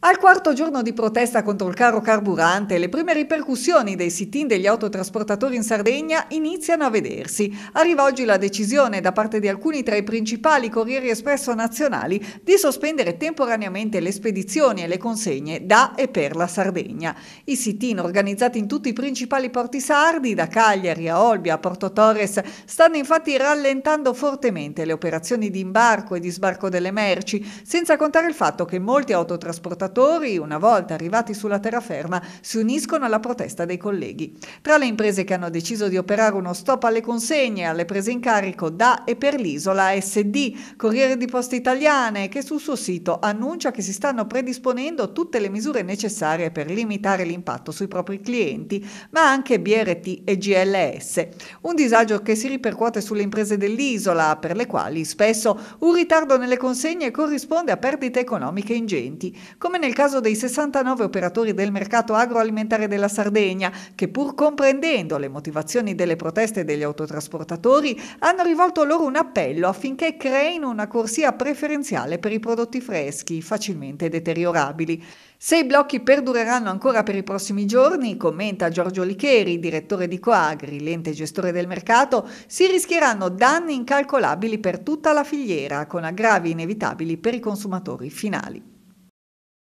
Al quarto giorno di protesta contro il caro carburante, le prime ripercussioni dei sit-in degli autotrasportatori in Sardegna iniziano a vedersi. Arriva oggi la decisione da parte di alcuni tra i principali corrieri espresso nazionali di sospendere temporaneamente le spedizioni e le consegne da e per la Sardegna. I sit-in organizzati in tutti i principali porti sardi, da Cagliari a Olbia a Porto Torres, stanno infatti rallentando fortemente le operazioni di imbarco e di sbarco delle merci, senza contare il fatto che molti autotrasportatori lavoratori, una volta arrivati sulla terraferma, si uniscono alla protesta dei colleghi. Tra le imprese che hanno deciso di operare uno stop alle consegne, e alle prese in carico da e per l'isola SD, Corriere di Poste Italiane, che sul suo sito annuncia che si stanno predisponendo tutte le misure necessarie per limitare l'impatto sui propri clienti, ma anche BRT e GLS. Un disagio che si ripercuote sulle imprese dell'isola, per le quali spesso un ritardo nelle consegne corrisponde a perdite economiche ingenti, come come nel caso dei 69 operatori del mercato agroalimentare della Sardegna, che pur comprendendo le motivazioni delle proteste degli autotrasportatori, hanno rivolto loro un appello affinché creino una corsia preferenziale per i prodotti freschi, facilmente deteriorabili. Se i blocchi perdureranno ancora per i prossimi giorni, commenta Giorgio Licheri, direttore di Coagri, l'ente gestore del mercato, si rischieranno danni incalcolabili per tutta la filiera, con aggravi inevitabili per i consumatori finali.